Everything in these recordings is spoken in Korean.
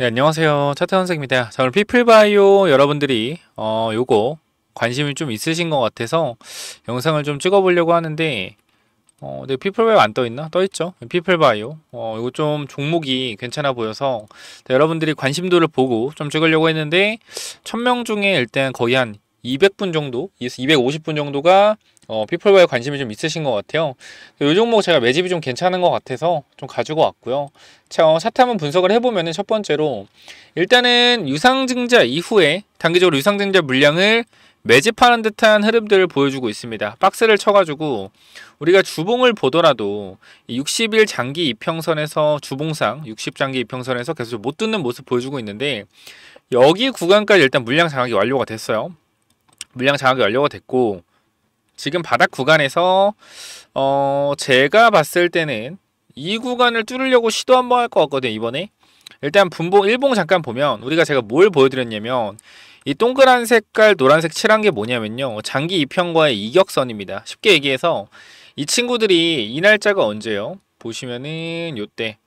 네, 안녕하세요. 차트 선생입니다. 자, 오늘 피플바이오 여러분들이 어, 요거 관심이 좀 있으신 것 같아서 영상을 좀 찍어보려고 하는데 어, 근데 피플바이오 안 떠있나? 떠있죠? 피플바이오. 어, 요거 좀 종목이 괜찮아 보여서 네, 여러분들이 관심도를 보고 좀 찍으려고 했는데 1000명 중에 일단 거의 한 200분 정도, 250분 정도가 어, 피플바에 관심이 좀 있으신 것 같아요. 요 종목 제가 매집이 좀 괜찮은 것 같아서 좀 가지고 왔고요. 자, 어, 차트 한번 분석을 해보면 첫 번째로 일단은 유상증자 이후에 단기적으로 유상증자 물량을 매집하는 듯한 흐름들을 보여주고 있습니다. 박스를 쳐가지고 우리가 주봉을 보더라도 60일 장기 이평선에서 주봉상 60장기 이평선에서 계속 못듣는 모습 보여주고 있는데 여기 구간까지 일단 물량 장악이 완료가 됐어요. 물량 장악이 완료가 됐고 지금 바닥 구간에서 어 제가 봤을 때는 이 구간을 뚫으려고 시도 한번 할 것 같거든요 이번에 일단 분봉 일봉 잠깐 보면 우리가 제가 뭘 보여드렸냐면 이 동그란 색깔 노란색 칠한 게 뭐냐면요 장기 2평과의 이격선입니다 쉽게 얘기해서 이 친구들이 이 날짜가 언제요 보시면은 요때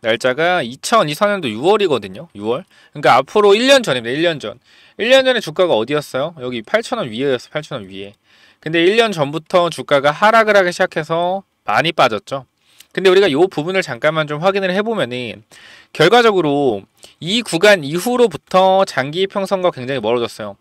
날짜가 2024년도 6월이거든요 6월 그러니까 앞으로 1년 전입니다 1년 전 1년 전에 주가가 어디였어요 여기 8,000원 위에였어 8,000원 위에 근데 1년 전부터 주가가 하락을 하기 시작해서 많이 빠졌죠. 근데 우리가 이 부분을 잠깐만 좀 확인을 해보면은 결과적으로 이 구간 이후로부터 장기 평선과 굉장히 멀어졌어요.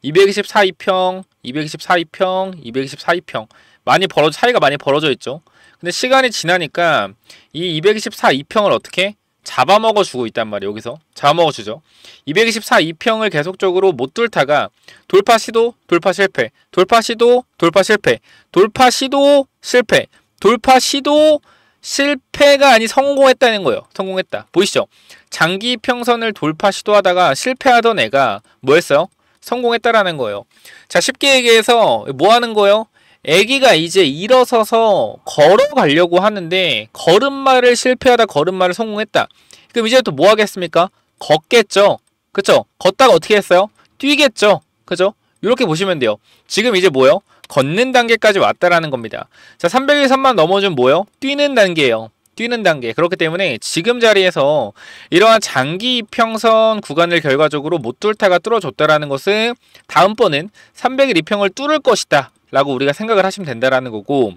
224 2평, 224 2평, 224 2평 많이 벌어 차이가 많이 벌어져 있죠. 근데 시간이 지나니까 이224 2평을 어떻게 잡아먹어 주고 있단 말이에요. 여기서 잡아먹어 주죠. 224 2평을 계속적으로 못 뚫다가 돌파 시도, 돌파 실패, 돌파 시도, 돌파 실패, 돌파 시도, 실패, 돌파 시도, 실패가 아니 성공했다는 거예요. 성공했다. 보이시죠? 장기 평선을 돌파 시도하다가 실패하던 애가 뭐 했어요? 성공했다라는 거예요. 자, 쉽게 얘기해서 뭐 하는 거예요? 애기가 이제 일어서서 걸어가려고 하는데 걸음마를 실패하다 걸음마를 성공했다. 그럼 이제 또 뭐 하겠습니까? 걷겠죠. 그쵸? 걷다가 어떻게 했어요? 뛰겠죠. 그죠? 이렇게 보시면 돼요. 지금 이제 뭐요? 예 걷는 단계까지 왔다라는 겁니다. 자, 313만 넘어준 뭐요? 예 뛰는 단계예요. 뛰는 단계. 그렇기 때문에 지금 자리에서 이러한 장기 이평선 구간을 결과적으로 못 뚫다가 뚫어줬다라는 것은 다음번은 3 0 1 2평을 뚫을 것이다. 라고 우리가 생각을 하시면 된다라는 거고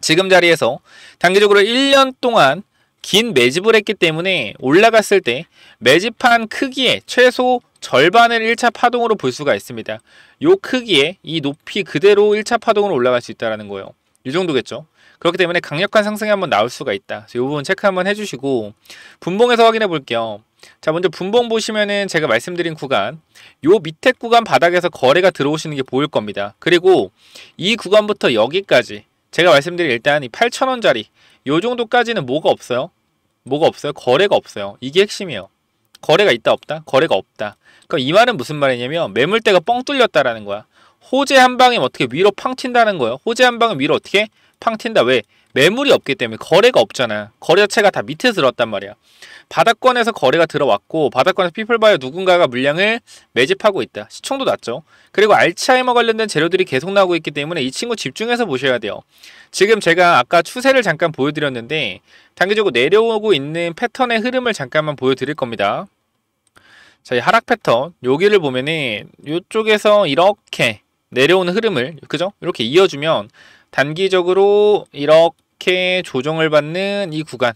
지금 자리에서 단기적으로 1년 동안 긴 매집을 했기 때문에 올라갔을 때 매집한 크기의 최소 절반을 1차 파동으로 볼 수가 있습니다. 요 크기에 이 높이 그대로 1차 파동으로 올라갈 수 있다는 라 거예요. 이 정도겠죠. 그렇기 때문에 강력한 상승이 한번 나올 수가 있다. 그래서 이 부분 체크 한번 해주시고 분봉에서 확인해 볼게요. 자 먼저 분봉 보시면은 제가 말씀드린 구간 요 밑에 구간 바닥에서 거래가 들어오시는 게 보일 겁니다. 그리고 이 구간부터 여기까지 제가 말씀드린 일단 이8천원짜리요 정도까지는 뭐가 없어요? 뭐가 없어요? 거래가 없어요. 이게 핵심이에요. 거래가 있다 없다? 거래가 없다. 그럼 이 말은 무슨 말이냐면 매물대가 뻥 뚫렸다라는 거야. 호재 한 방에 어떻게 위로 팡 튄다는 거예요. 호재 한 방에 위로 어떻게 팡튄다 왜? 매물이 없기 때문에 거래가 없잖아. 거래 자체가 다 밑에 들었단 말이야. 바닥권에서 거래가 들어왔고 바닥권에서 피플바이어 누군가가 물량을 매집하고 있다. 시총도 낮죠. 그리고 알츠하이머 관련된 재료들이 계속 나오고 있기 때문에 이 친구 집중해서 보셔야 돼요. 지금 제가 아까 추세를 잠깐 보여드렸는데 단기적으로 내려오고 있는 패턴의 흐름을 잠깐만 보여드릴 겁니다. 자, 이 하락 패턴 여기를 보면은 이쪽에서 이렇게 내려오는 흐름을 그죠? 이렇게 이어주면 단기적으로 이렇게 조정을 받는 이 구간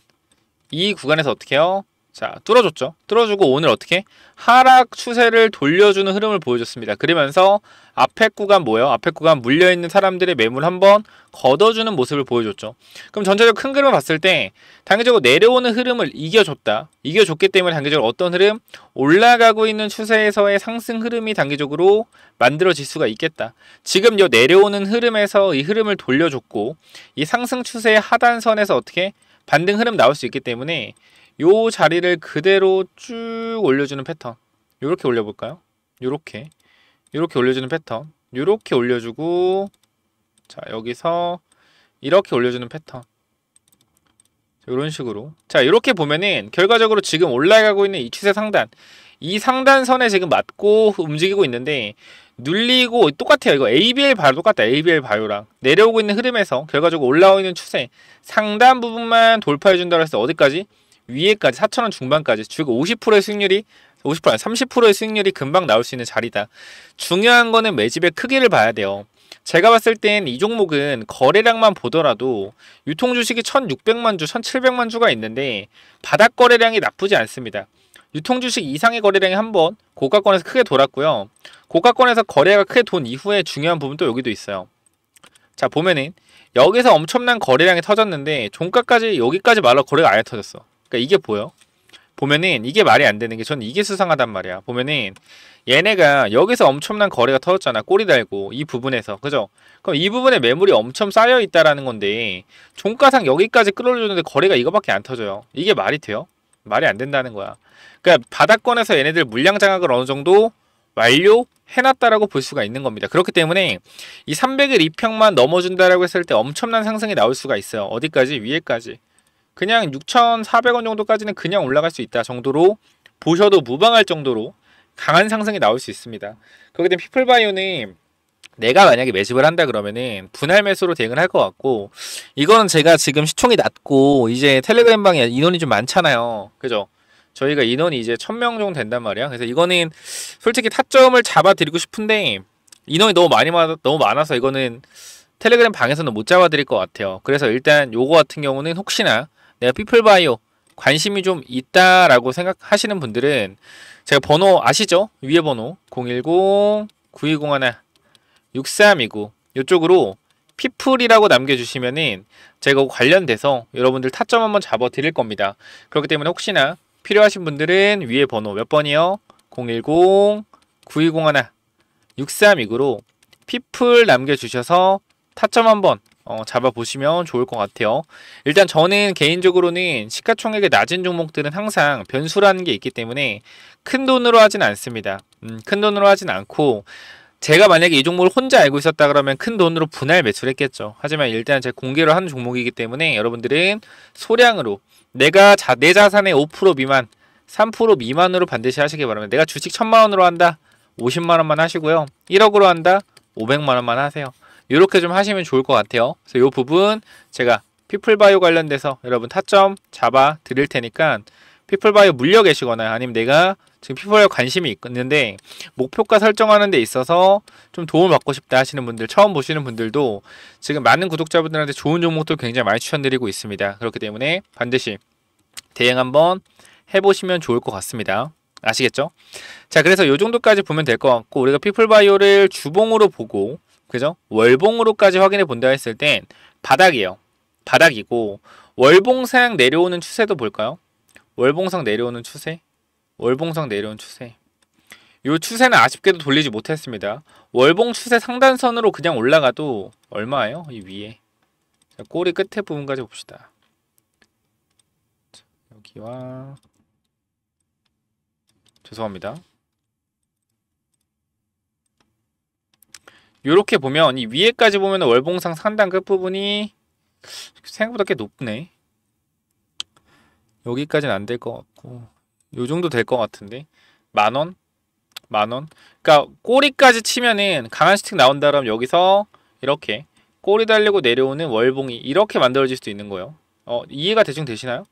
이 구간에서 어떻게 해요? 자, 뚫어줬죠. 뚫어주고 오늘 어떻게? 하락 추세를 돌려주는 흐름을 보여줬습니다. 그러면서 앞에 구간 뭐예요? 앞에 구간 물려있는 사람들의 매물 한번 걷어주는 모습을 보여줬죠. 그럼 전체적 큰 그림을 봤을 때단계적으로 내려오는 흐름을 이겨줬다. 이겨줬기 때문에 단계적으로 어떤 흐름? 올라가고 있는 추세에서의 상승 흐름이 단계적으로 만들어질 수가 있겠다. 지금 요 내려오는 흐름에서 이 흐름을 돌려줬고 이 상승 추세의 하단선에서 어떻게? 반등 흐름 나올 수 있기 때문에 요 자리를 그대로 쭉 올려주는 패턴 요렇게 올려볼까요? 요렇게 요렇게 올려주는 패턴 요렇게 올려주고 자 여기서 이렇게 올려주는 패턴 요런 식으로 자요렇게 보면은 결과적으로 지금 올라가고 있는 이 추세 상단 이 상단선에 지금 맞고 움직이고 있는데 눌리고 똑같아요 이거 ABL 바로 똑같다 ABL 바이오랑 내려오고 있는 흐름에서 결과적으로 올라오는 추세 상단 부분만 돌파해준다고 했을 때 어디까지? 위에까지 4천원 중반까지 주 50%의 수익률이 50% 아니 30%의 수률이 금방 나올 수 있는 자리다. 중요한 거는 매집의 크기를 봐야 돼요. 제가 봤을 땐 이 종목은 거래량만 보더라도 유통 주식이 1600만 주, 1700만 주가 있는데 바닥 거래량이 나쁘지 않습니다. 유통 주식 이상의 거래량이 한번 고가권에서 크게 돌았고요. 고가권에서 거래가 크게 돈 이후에 중요한 부분도 여기도 있어요. 자 보면은 여기서 엄청난 거래량이 터졌는데 종가까지 여기까지 말로 거래가 아예 터졌어. 그러니까 이게 보여. 보면은 이게 말이 안 되는 게 저는 이게 수상하단 말이야. 보면은 얘네가 여기서 엄청난 거래가 터졌잖아. 꼬리 달고 이 부분에서 그죠? 그럼 이 부분에 매물이 엄청 쌓여 있다라는 건데 종가상 여기까지 끌어올렸는데 거래가 이거밖에 안 터져요. 이게 말이 돼요? 말이 안 된다는 거야. 그러니까 바닥권에서 얘네들 물량 장악을 어느 정도 완료해놨다라고 볼 수가 있는 겁니다. 그렇기 때문에 이 300일 2평만 넘어준다라고 했을 때 엄청난 상승이 나올 수가 있어요. 어디까지? 위에까지. 그냥 6,400원 정도까지는 그냥 올라갈 수 있다 정도로 보셔도 무방할 정도로 강한 상승이 나올 수 있습니다. 거기에 대한 피플바이오는 내가 만약에 매집을 한다 그러면은 분할 매수로 대응을 할 것 같고 이거는 제가 지금 시총이 낮고 이제 텔레그램 방에 인원이 좀 많잖아요. 그죠? 저희가 인원이 이제 1 0 0 0명 정도 된단 말이야. 그래서 이거는 솔직히 타점을 잡아드리고 싶은데 인원이 너무 많이 많아, 너무 많아서 이거는 텔레그램 방에서는 못 잡아드릴 것 같아요. 그래서 일단 요거 같은 경우는 혹시나 내가 피플바이오 관심이 좀 있다라고 생각하시는 분들은 제가 번호 아시죠? 위에 번호 010-9201-6329 이쪽으로 피플이라고 남겨주시면은 제가 관련돼서 여러분들 타점 한번 잡아 드릴 겁니다. 그렇기 때문에 혹시나 필요하신 분들은 위에 번호 몇 번이요? 010-9201-6329로 피플 남겨주셔서 타점 한번 어, 잡아보시면 좋을 것 같아요. 일단 저는 개인적으로는 시가총액의 낮은 종목들은 항상 변수라는 게 있기 때문에 큰 돈으로 하진 않습니다. 음, 큰 돈으로 하진 않고 제가 만약에 이 종목을 혼자 알고 있었다 그러면 큰 돈으로 분할 매출했겠죠 하지만 일단 제가 공개를 하는 종목이기 때문에 여러분들은 소량으로 내가 자, 내 자산의 5% 미만, 3% 미만으로 반드시 하시기 바랍니다. 내가 주식 1 천만 원으로 한다. 50만 원만 하시고요. 1억으로 한다. 500만 원만 하세요. 이렇게 좀 하시면 좋을 것 같아요. 그래서 이 부분 제가 피플바이오 관련돼서 여러분 타점 잡아 드릴 테니까 피플바이오 물려 계시거나 아니면 내가 지금 피플바이오 관심이 있는데 목표가 설정하는 데 있어서 좀 도움을 받고 싶다 하시는 분들 처음 보시는 분들도 지금 많은 구독자분들한테 좋은 종목들 굉장히 많이 추천드리고 있습니다. 그렇기 때문에 반드시 대행 한번 해보시면 좋을 것 같습니다. 아시겠죠? 자 그래서 이 정도까지 보면 될 것 같고 우리가 피플바이오를 주봉으로 보고 그죠? 월봉으로까지 확인해 본다 했을 땐 바닥이에요. 바닥이고 월봉상 내려오는 추세도 볼까요? 월봉상 내려오는 추세? 월봉상 내려오는 추세. 이 추세는 아쉽게도 돌리지 못했습니다. 월봉 추세 상단선으로 그냥 올라가도 얼마예요? 이 위에. 자, 꼬리 끝에 부분까지 봅시다. 여기와 죄송합니다. 요렇게 보면 이 위에까지 보면 월봉상 상단 끝부분이 생각보다 꽤 높네 여기까지는 안 될 것 같고 요 정도 될 것 같은데 만원? 만원? 그러니까 꼬리까지 치면은 강한 스틱 나온다라면 여기서 이렇게 꼬리 달리고 내려오는 월봉이 이렇게 만들어질 수도 있는 거예요 어, 이해가 대충 되시나요?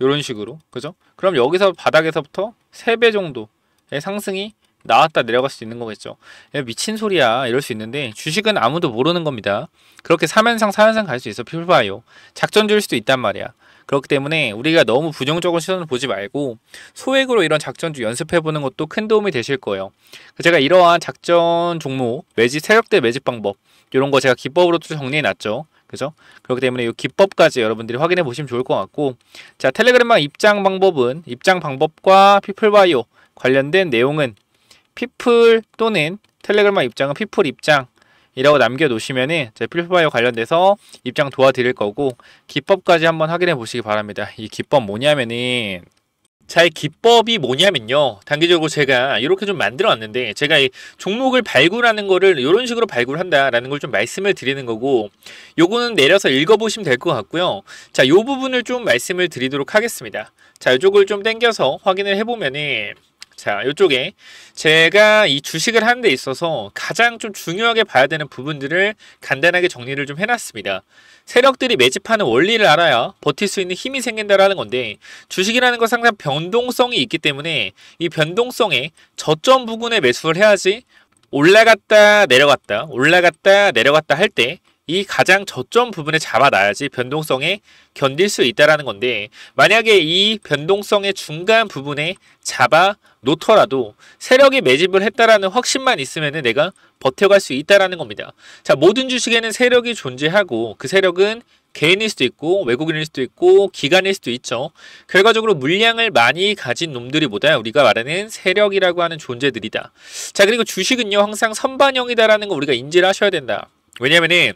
요런 식으로 그죠? 그럼 여기서 바닥에서부터 3배 정도의 상승이 나왔다 내려갈 수 있는 거겠죠. 미친 소리야 이럴 수 있는데 주식은 아무도 모르는 겁니다. 그렇게 사면상사면상갈 수 있어 필바이오. 작전주일 수도 있단 말이야. 그렇기 때문에 우리가 너무 부정적인 시선을 보지 말고 소액으로 이런 작전주 연습해보는 것도 큰 도움이 되실 거예요. 그 제가 이러한 작전 종목, 매집 세력대 매집 방법 이런 거 제가 기법으로 도 정리해놨죠. 그죠? 그렇기 때문에 이 기법까지 여러분들이 확인해 보시면 좋을 것 같고 자 텔레그램방 입장 방법은 입장 방법과 피플바이오 관련된 내용은 피플 또는 텔레그램 입장은 피플 입장 이라고 남겨놓으시면은 제 필프바이오 관련돼서 입장 도와드릴 거고 기법까지 한번 확인해 보시기 바랍니다. 이 기법 뭐냐면은 잘 기법이 뭐냐면요. 단기적으로 제가 이렇게 좀 만들어 놨는데 제가 이 종목을 발굴하는 거를 이런 식으로 발굴한다라는 걸 좀 말씀을 드리는 거고 요거는 내려서 읽어보시면 될 것 같고요. 자, 요 부분을 좀 말씀을 드리도록 하겠습니다. 자, 이쪽을좀 당겨서 확인을 해보면은 자, 이쪽에 제가 이 주식을 하는 데 있어서 가장 좀 중요하게 봐야 되는 부분들을 간단하게 정리를 좀 해놨습니다. 세력들이 매집하는 원리를 알아야 버틸 수 있는 힘이 생긴다라는 건데 주식이라는 건 항상 변동성이 있기 때문에 이 변동성에 저점 부근에 매수를 해야지 올라갔다 내려갔다 올라갔다 내려갔다 할때 이 가장 저점 부분에 잡아놔야지 변동성에 견딜 수있다는 건데 만약에 이 변동성의 중간 부분에 잡아 놓더라도 세력이 매집을 했다라는 확신만 있으면 내가 버텨갈 수 있다라는 겁니다. 자 모든 주식에는 세력이 존재하고 그 세력은 개인일 수도 있고 외국인일 수도 있고 기관일 수도 있죠. 결과적으로 물량을 많이 가진 놈들이보다 우리가 말하는 세력이라고 하는 존재들이다. 자 그리고 주식은요 항상 선반영이다라는 거 우리가 인지를 하셔야 된다. 왜냐면은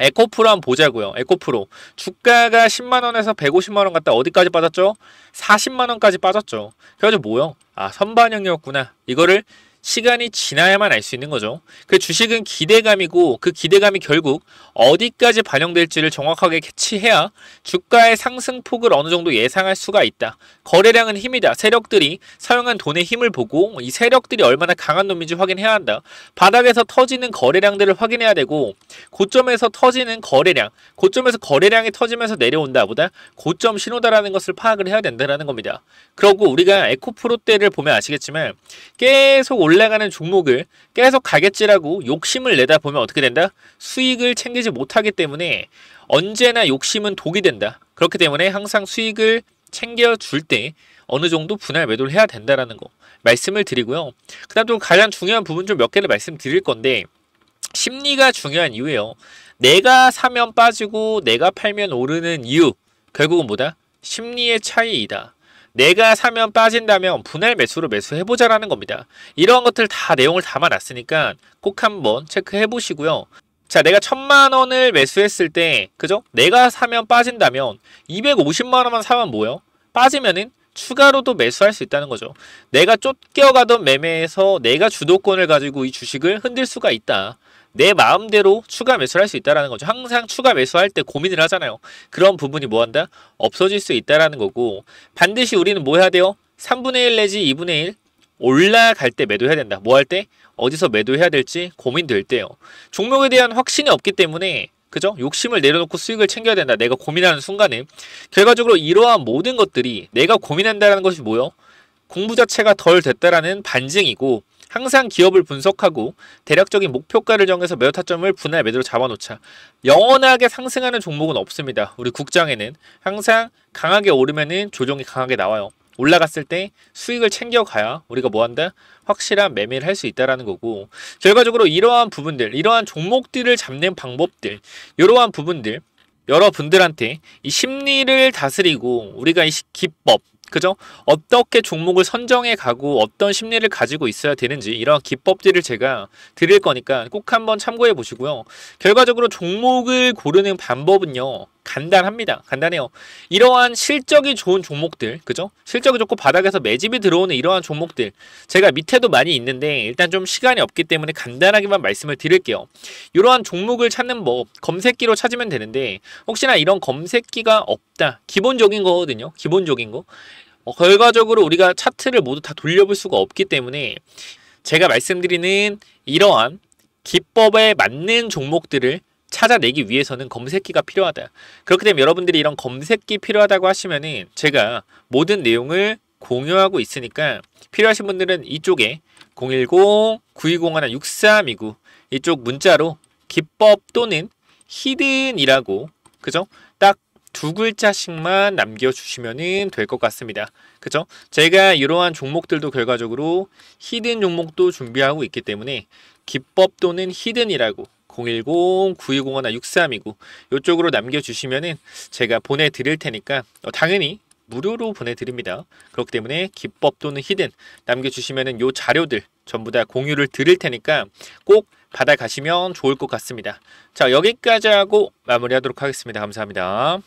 에코프로 한번 보자고요. 에코프로. 주가가 10만원에서 150만원 갔다 어디까지 빠졌죠? 40만원까지 빠졌죠. 그래가지고 뭐요? 아, 선반영이었구나. 이거를 시간이 지나야만 알 수 있는 거죠. 그 주식은 기대감이고 그 기대감이 결국 어디까지 반영될지를 정확하게 캐치해야 주가의 상승폭을 어느 정도 예상할 수가 있다. 거래량은 힘이다. 세력들이 사용한 돈의 힘을 보고 이 세력들이 얼마나 강한 놈인지 확인해야 한다. 바닥에서 터지는 거래량들을 확인해야 되고 고점에서 터지는 거래량, 고점에서 거래량이 터지면서 내려온다 보다 고점 신호다라는 것을 파악을 해야 된다라는 겁니다. 그러고 우리가 에코프로 때를 보면 아시겠지만 계속 올라 올라가는 종목을 계속 가겠지라고 욕심을 내다 보면 어떻게 된다? 수익을 챙기지 못하기 때문에 언제나 욕심은 독이 된다. 그렇기 때문에 항상 수익을 챙겨줄 때 어느 정도 분할 매도를 해야 된다라는 거 말씀을 드리고요. 그 다음 또 가장 중요한 부분 좀 몇 개를 말씀드릴 건데 심리가 중요한 이유예요. 내가 사면 빠지고 내가 팔면 오르는 이유 결국은 뭐다? 심리의 차이이다. 내가 사면 빠진다면 분할 매수로 매수해보자라는 겁니다. 이런 것들 다 내용을 담아놨으니까 꼭 한번 체크해보시고요. 자, 내가 천만 원을 매수했을 때, 그죠? 내가 사면 빠진다면 250만 원만 사면 뭐예요? 빠지면은 추가로도 매수할 수 있다는 거죠. 내가 쫓겨가던 매매에서 내가 주도권을 가지고 이 주식을 흔들 수가 있다. 내 마음대로 추가 매수를 할 수 있다라는 거죠. 항상 추가 매수할 때 고민을 하잖아요. 그런 부분이 뭐한다? 없어질 수 있다라는 거고 반드시 우리는 뭐 해야 돼요? 3분의 1 내지 2분의 1 올라갈 때 매도해야 된다. 뭐 할 때? 어디서 매도해야 될지 고민될 때요. 종목에 대한 확신이 없기 때문에 그죠? 욕심을 내려놓고 수익을 챙겨야 된다. 내가 고민하는 순간에 결과적으로 이러한 모든 것들이 내가 고민한다는 것이 뭐요? 공부 자체가 덜 됐다라는 반증이고 항상 기업을 분석하고 대략적인 목표가를 정해서 매도 타점을 분할 매도로 잡아놓자. 영원하게 상승하는 종목은 없습니다. 우리 국장에는 항상 강하게 오르면은 조정이 강하게 나와요. 올라갔을 때 수익을 챙겨가야 우리가 뭐한다? 확실한 매매를 할 수 있다라는 거고 결과적으로 이러한 부분들, 이러한 종목들을 잡는 방법들, 이러한 부분들 여러분들한테 이 심리를 다스리고 우리가 이 기법, 그죠? 어떻게 종목을 선정해 가고 어떤 심리를 가지고 있어야 되는지 이런 기법들을 제가 드릴 거니까 꼭 한번 참고해 보시고요. 결과적으로 종목을 고르는 방법은요. 간단합니다. 간단해요. 이러한 실적이 좋은 종목들, 그죠? 실적이 좋고 바닥에서 매집이 들어오는 이러한 종목들, 제가 밑에도 많이 있는데 일단 좀 시간이 없기 때문에 간단하게만 말씀을 드릴게요. 이러한 종목을 찾는 법, 검색기로 찾으면 되는데 혹시나 이런 검색기가 없다, 기본적인 거거든요. 기본적인 거. 어, 결과적으로 우리가 차트를 모두 다 돌려볼 수가 없기 때문에 제가 말씀드리는 이러한 기법에 맞는 종목들을 찾아내기 위해서는 검색기가 필요하다. 그렇게 되면 여러분들이 이런 검색기 필요하다고 하시면은 제가 모든 내용을 공유하고 있으니까 필요하신 분들은 이쪽에 010-920-6329 1 이쪽 문자로 기법 또는 히든이라고 그죠? 두 글자씩만 남겨주시면 될 것 같습니다. 그죠? 제가 이러한 종목들도 결과적으로 히든 종목도 준비하고 있기 때문에 기법 또는 히든이라고 010-920-6329 이쪽으로 남겨주시면 제가 보내드릴 테니까 어, 당연히 무료로 보내드립니다. 그렇기 때문에 기법 또는 히든 남겨주시면요 자료들 전부 다 공유를 드릴 테니까 꼭 받아가시면 좋을 것 같습니다. 자 여기까지 하고 마무리하도록 하겠습니다. 감사합니다.